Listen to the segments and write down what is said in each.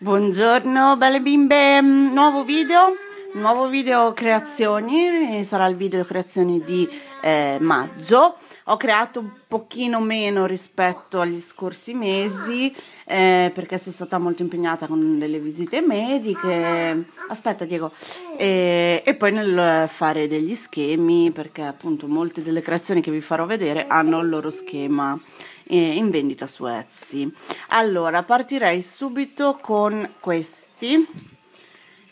Buongiorno belle bimbe, mm, nuovo video nuovo video creazioni, sarà il video creazioni di eh, maggio. Ho creato un pochino meno rispetto agli scorsi mesi eh, perché sono stata molto impegnata con delle visite mediche. Aspetta Diego. E, e poi nel fare degli schemi perché appunto molte delle creazioni che vi farò vedere hanno il loro schema eh, in vendita su Etsy. Allora, partirei subito con questi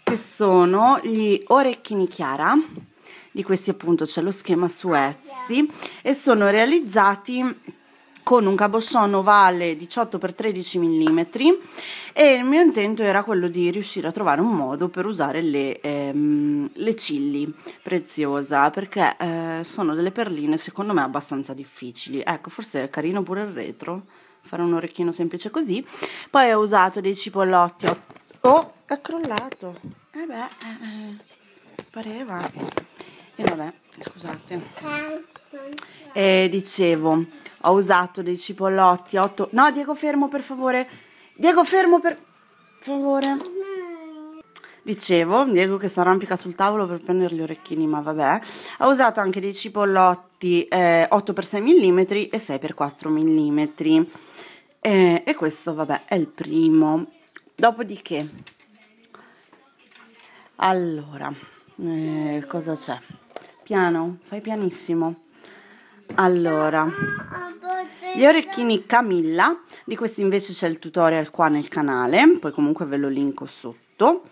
che sono gli orecchini chiara di questi appunto c'è lo schema su Etsy e sono realizzati con un cabochon ovale 18x13 mm e il mio intento era quello di riuscire a trovare un modo per usare le, ehm, le cilli preziosa perché eh, sono delle perline secondo me abbastanza difficili ecco forse è carino pure il retro fare un orecchino semplice così poi ho usato dei cipollotti oh, è crollato eh beh eh, eh pareva e vabbè scusate e eh, eh, dicevo ho usato dei cipollotti 8 no Diego fermo per favore Diego fermo per favore dicevo Diego che si arrampica sul tavolo per prendere gli orecchini ma vabbè ho usato anche dei cipollotti eh, 8x6 mm e 6x4 mm eh, e questo vabbè è il primo dopodiché allora, eh, cosa c'è? Piano, fai pianissimo. Allora, gli orecchini Camilla, di questi invece c'è il tutorial qua nel canale, poi comunque ve lo linko sotto.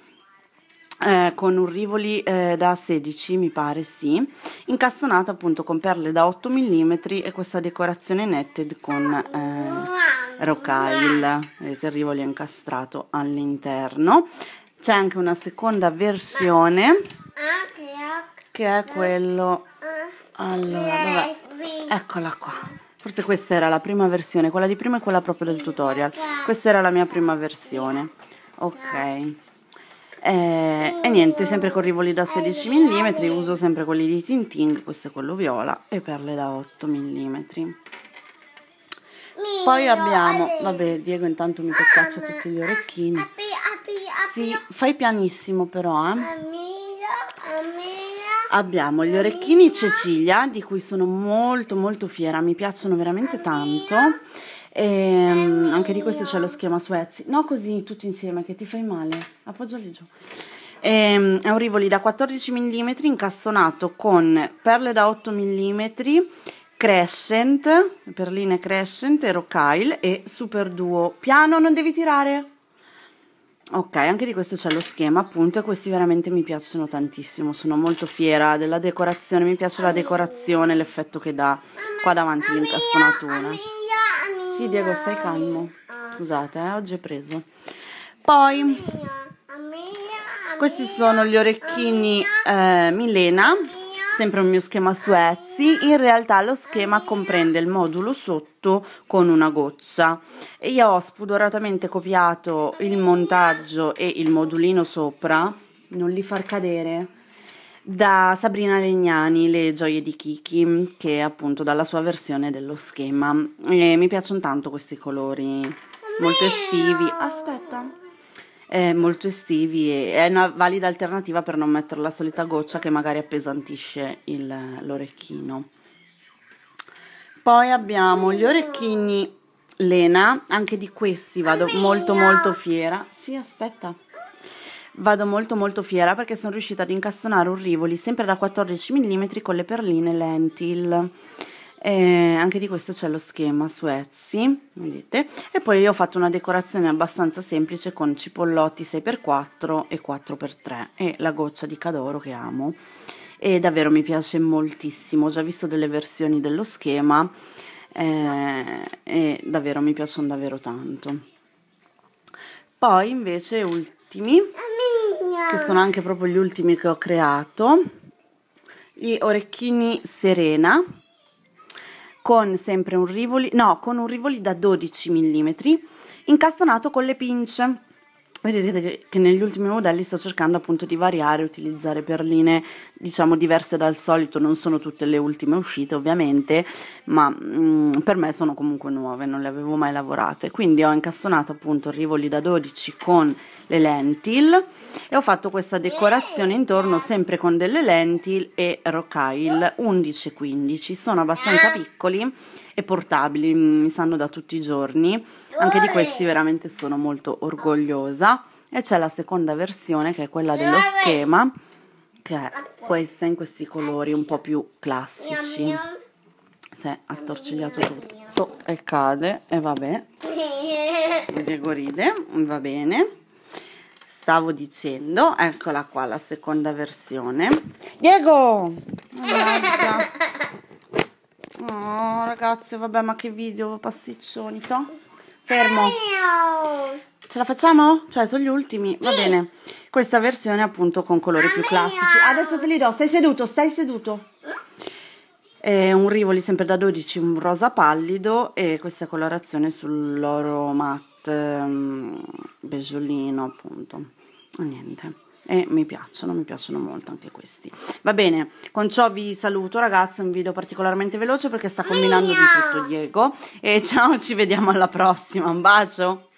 Eh, con un rivoli eh, da 16 mi pare sì incastonato appunto con perle da 8 mm e questa decorazione netted con eh, rocaille vedete il rivoli è incastrato all'interno c'è anche una seconda versione che è quello... Allora, Eccola qua. Forse questa era la prima versione, quella di prima è quella proprio del tutorial. Questa era la mia prima versione. Ok. Eh, e niente, sempre con rivoli da 16 mm, uso sempre quelli di Tinting, questo è quello viola, e perle da 8 mm. Poi abbiamo, vabbè Diego intanto mi toccaccia tutti gli orecchini. Sì, fai pianissimo però, eh. Amiga, amiga. Abbiamo gli orecchini Cecilia, di cui sono molto molto fiera, mi piacciono veramente tanto. E, ehm, anche di questo c'è lo schema su Etsy. No, così tutti insieme che ti fai male. Appoggiali giù. E, ehm, è un rivoli da 14 mm incastonato con perle da 8 mm, crescent, perline crescent, rocaille e super duo. Piano, non devi tirare ok anche di questo c'è lo schema appunto e questi veramente mi piacciono tantissimo sono molto fiera della decorazione mi piace la decorazione l'effetto che dà qua davanti l'incassonatura sì Diego stai calmo ah. scusate eh, oggi è preso poi questi sono gli orecchini eh, Milena sempre un mio schema su Etsy, in realtà lo schema comprende il modulo sotto con una goccia e io ho spudoratamente copiato il montaggio e il modulino sopra, non li far cadere, da Sabrina Legnani, Le gioie di Kiki, che è appunto dalla sua versione dello schema. E mi piacciono tanto questi colori, molto estivi. Aspetta eh, molto estivi e è una valida alternativa per non mettere la solita goccia che magari appesantisce il, l'orecchino. Poi abbiamo gli orecchini Lena, anche di questi vado molto molto fiera. Sì, aspetta. Vado molto molto fiera perché sono riuscita ad incastonare un Rivoli sempre da 14 mm con le perline lentil eh, anche di questo c'è lo schema su Etsy vedete e poi io ho fatto una decorazione abbastanza semplice con cipollotti 6x4 e 4x3 e la goccia di Cadoro che amo e davvero mi piace moltissimo ho già visto delle versioni dello schema eh, e davvero mi piacciono davvero tanto poi invece ultimi che sono anche proprio gli ultimi che ho creato gli orecchini Serena con sempre un rivoli, no, con un rivoli da 12 mm, incastonato con le pinze vedete che negli ultimi modelli sto cercando appunto di variare, utilizzare perline diciamo diverse dal solito, non sono tutte le ultime uscite ovviamente, ma mh, mm, per me sono comunque nuove, non le avevo mai lavorate. Quindi ho incastonato appunto il rivoli da 12 con le lentil e ho fatto questa decorazione intorno sempre con delle lentil e rocaille 11 15, sono abbastanza piccoli e portabili, mm, mi sanno da tutti i giorni. Anche di questi veramente sono molto orgogliosa. E c'è la seconda versione che è quella dello schema, che è questa in questi colori un po' più classici. Si è attorcigliato tutto e cade e vabbè. Diego ride, va bene stavo dicendo, eccola qua la seconda versione. Diego! Ragazza. Oh, ragazzi, vabbè, ma che video pasticcioni, to? Fermo. Ce la facciamo? Cioè, sono gli ultimi. Va bene. Questa versione, appunto, con colori più classici. Adesso te li do. Stai seduto, stai seduto. È un Rivoli sempre da 12, un rosa pallido e questa colorazione sull'oro matte, um, beggiolino, appunto. Niente e mi piacciono, mi piacciono molto anche questi. Va bene, con ciò vi saluto ragazzi, un video particolarmente veloce perché sta combinando di tutto Diego e ciao, ci vediamo alla prossima, un bacio!